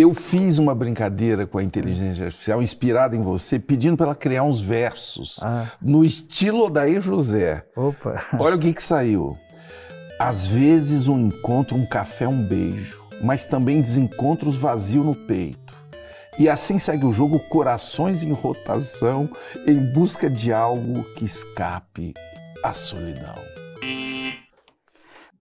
Eu fiz uma brincadeira com a inteligência artificial, inspirada em você, pedindo para ela criar uns versos ah. no estilo da José. Opa! Olha o que, que saiu. Às vezes um encontro, um café, um beijo, mas também desencontros vazio no peito. E assim segue o jogo Corações em Rotação, em busca de algo que escape à solidão.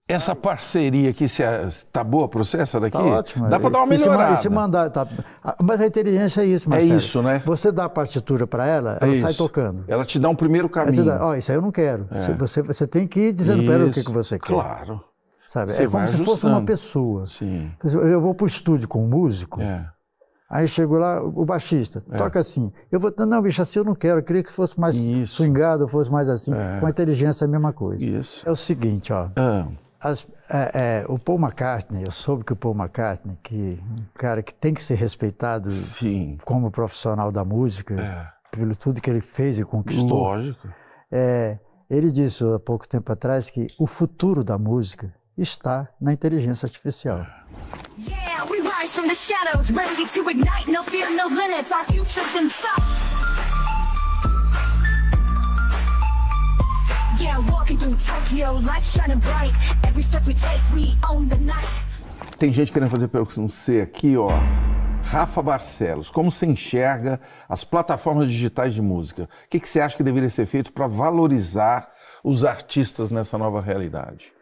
Essa parceria aqui está é, boa para você, essa daqui? Tá ótimo. Dá para dar uma melhorada. E se, mandar, tá, mas a inteligência é isso, é Marcelo. É isso, né? Você dá a partitura para ela, ela é sai tocando. Ela te dá um primeiro caminho. Dá, ó, isso aí eu não quero. É. Você, você tem que ir dizendo para ela o que, que você quer. Claro. Sabe? Você é como ajustando. se fosse uma pessoa. Sim. Eu vou para o estúdio com um músico, é. aí chegou lá o baixista, é. toca assim. Eu vou, não, bicho, assim eu não quero, eu queria que fosse mais Isso. swingado, fosse mais assim. Com a inteligência é a mesma coisa. Isso. É o seguinte, ó. Ah. As, é, é, o Paul McCartney, eu soube que o Paul McCartney, que um cara que tem que ser respeitado Sim. como profissional da música, é. pelo tudo que ele fez e conquistou. Lógico. É, ele disse há pouco tempo atrás que o futuro da música está na inteligência artificial. Yeah, we rise from the shadows, ready to ignite, no fear, no limits, our future's in sight. Tem gente querendo fazer percussão C aqui, ó. Rafa Barcelos, como você enxerga as plataformas digitais de música? O que, que você acha que deveria ser feito para valorizar os artistas nessa nova realidade?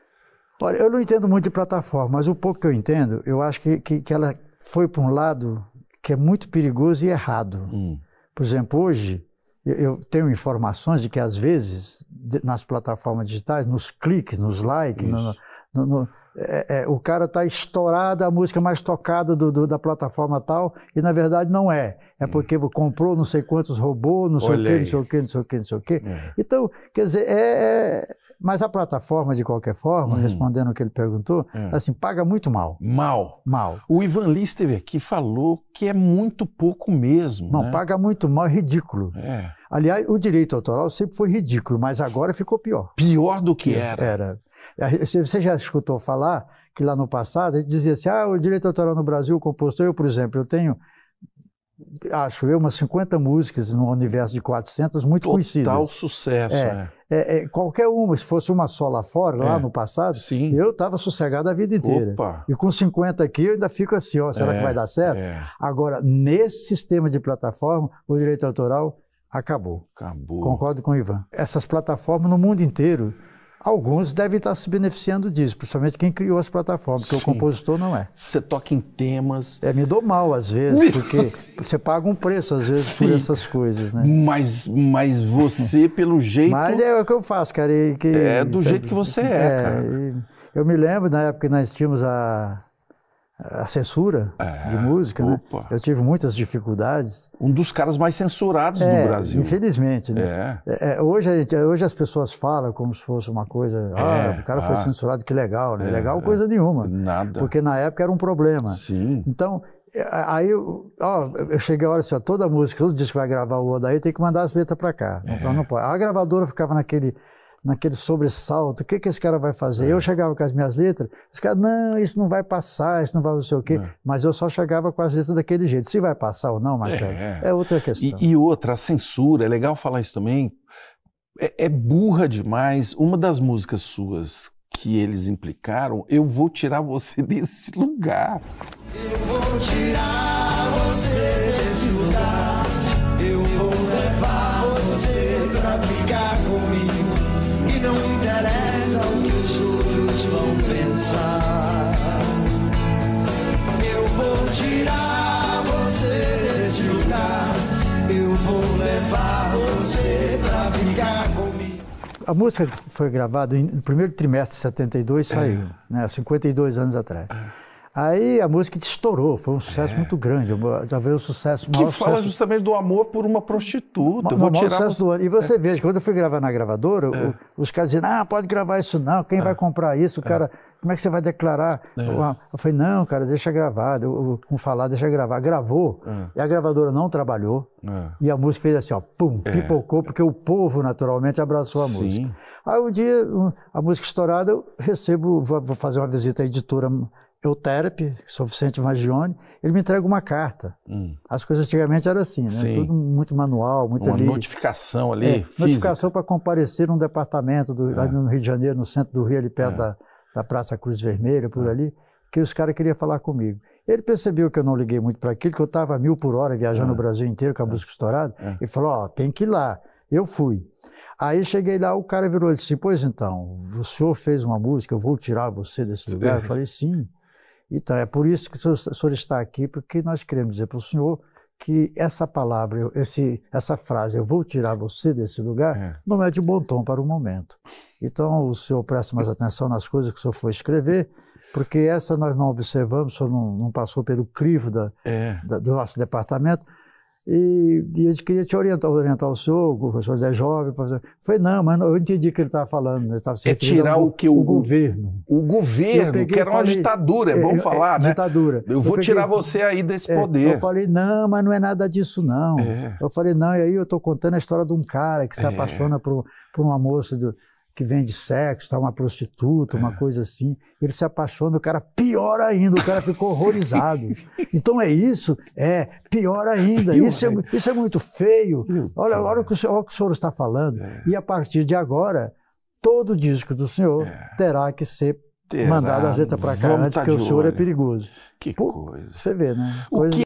Olha, eu não entendo muito de plataforma, mas o pouco que eu entendo, eu acho que, que, que ela foi para um lado que é muito perigoso e errado. Hum. Por exemplo, hoje, eu tenho informações de que às vezes nas plataformas digitais, nos cliques, nos likes, no, no, no, é, é, o cara está estourado, a música mais tocada do, do, da plataforma tal, e na verdade não é. É hum. porque comprou não sei quantos robôs, não sei o quê, não sei o quê, não sei o quê, não sei o quê. É. Então, quer dizer, é, é Mas a plataforma, de qualquer forma, hum. respondendo o que ele perguntou, é. assim, paga muito mal. Mal. Mal. O Ivan Lee que falou que é muito pouco mesmo. Não, né? paga muito mal, é ridículo. É. Aliás, o direito autoral sempre foi ridículo, mas agora ficou pior. Pior do que era. Era. Você já escutou falar que lá no passado a gente dizia assim: ah, o direito autoral no Brasil, o compositor, eu, por exemplo, eu tenho, acho eu, umas 50 músicas no universo de 400 muito Total conhecidas. Total sucesso, é, é, é. é, Qualquer uma, se fosse uma só lá fora, lá é, no passado, Sim. eu estava sossegado a vida inteira. Opa. E com 50 aqui eu ainda fico assim: ó, será que é, vai dar certo? Agora, nesse sistema de plataforma, o direito autoral acabou. Acabou. Concordo com o Ivan. Essas plataformas no mundo inteiro Alguns devem estar se beneficiando disso, principalmente quem criou as plataformas, porque Sim. o compositor não é. Você toca em temas. É, me dou mal às vezes, porque você paga um preço às vezes Sim. por essas coisas, né? Mas, mas você, pelo jeito. Mas é o que eu faço, cara. E, que, é do sabe? jeito que você é, é cara. Eu me lembro na época que nós tínhamos a, a censura é, de música, né? Eu tive muitas dificuldades. Um dos caras mais censurados é, do Brasil. Infelizmente, né? É. é, é hoje, hoje as pessoas falam como se fosse uma coisa. É, ah, o cara ah, foi censurado, que legal, né? legal coisa nenhuma. Nada. Porque na época era um problema. Sim. Então, aí ó, eu cheguei a hora assim, ó, toda música, todo disco que vai gravar o Odair tem que mandar as letras para cá. Não, não pode. A gravadora ficava naquele naquele sobressalto, o que, que esse cara vai fazer? É. Eu chegava com as minhas letras, os caras, não, isso não vai passar, isso não vai não sei o quê, é. mas eu só chegava com as letras daquele jeito. Se vai passar ou não, Marcelo, é, é, é outra questão. E, e, outra, a censura, é legal falar isso também, é, é, burra demais. Uma das músicas suas que eles implicaram, eu vou tirar você desse lugar. Eu vou tirar você desse lugar, eu vou levar você pra ficar comigo os outros vão pensar. Eu vou tirar você desse lugar, eu vou levar você pra ficar comigo. A música foi gravada no primeiro trimestre de 72 saiu, né, 52 anos atrás. Aí a música estourou, foi um sucesso é. muito grande, já veio um sucesso maior Que fala sucesso. justamente do amor por uma prostituta. Uma, tirar sucesso do ano. E você é. veja, quando eu fui gravar na gravadora, é. os caras diziam, ah, pode gravar isso não, quem é. vai comprar isso? O é. cara, como é que você vai declarar? É. Ah. Eu falei, não, cara, deixa gravar, com falar, deixa gravar. Gravou, e a gravadora não trabalhou, e a música fez assim, ó, pum, pipocou, porque o povo naturalmente abraçou a Sim. música. Aí um dia, a música estourada, eu recebo, vou fazer uma visita à editora Euterpe, sou Vicente Magione, ele me entrega uma carta. Hum. As coisas antigamente eram assim, né? Tudo muito manual, muito uma ali. notificação ali. É, notificação para comparecer num departamento do, é. no Rio de Janeiro, no centro do Rio, ali perto é. da, da Praça Cruz Vermelha, por é. ali, que os caras queriam falar comigo. Ele percebeu que eu não liguei muito para aquilo, que eu estava mil por hora viajando é. o Brasil inteiro com a música é. estourada, e falou: Ó, oh, tem que ir lá. Eu fui. Aí cheguei lá, o cara virou e disse: Pois então, o senhor fez uma música, eu vou tirar você desse lugar. Eu falei: Sim. Então, é por isso que o senhor está aqui, porque nós queremos dizer para o senhor que essa palavra, esse, essa frase, eu vou tirar você desse lugar, é. não é de bom tom para o momento. Então, o senhor preste mais atenção nas coisas que o senhor for escrever, porque essa nós não observamos, o senhor não, não passou pelo crivo da, é. da, do nosso departamento, e, e ele queria te orientar, orientar o senhor, o professor Zé Jovem. Professor... Falei, não, mas eu entendi o que ele estava falando. Ele né, estava se é tirar o que? O, o governo. O governo, peguei, que era uma ditadura, é bom é, é falar, é, né? Ditadura. Eu vou eu peguei, tirar você aí desse é, poder. eu falei, não, mas não é nada disso, não. É. Eu falei, não, e aí eu estou contando a história de um cara que se apaixona por, por uma moça que vende sexo, tá uma prostituta, uma é. coisa assim. Ele se apaixona, o cara pior ainda, o cara ficou horrorizado. então é isso? É, pior ainda. Pior, isso, é, é, isso é muito feio. Olha, olha o, que o senhor, o, que o senhor está falando. É. E a partir de agora, todo disco do senhor é. terá que ser terá, mandado a Zeta para cá, tá porque o senhor é olho. é perigoso. Que Pô, coisa. Você vê, né? Coisa o que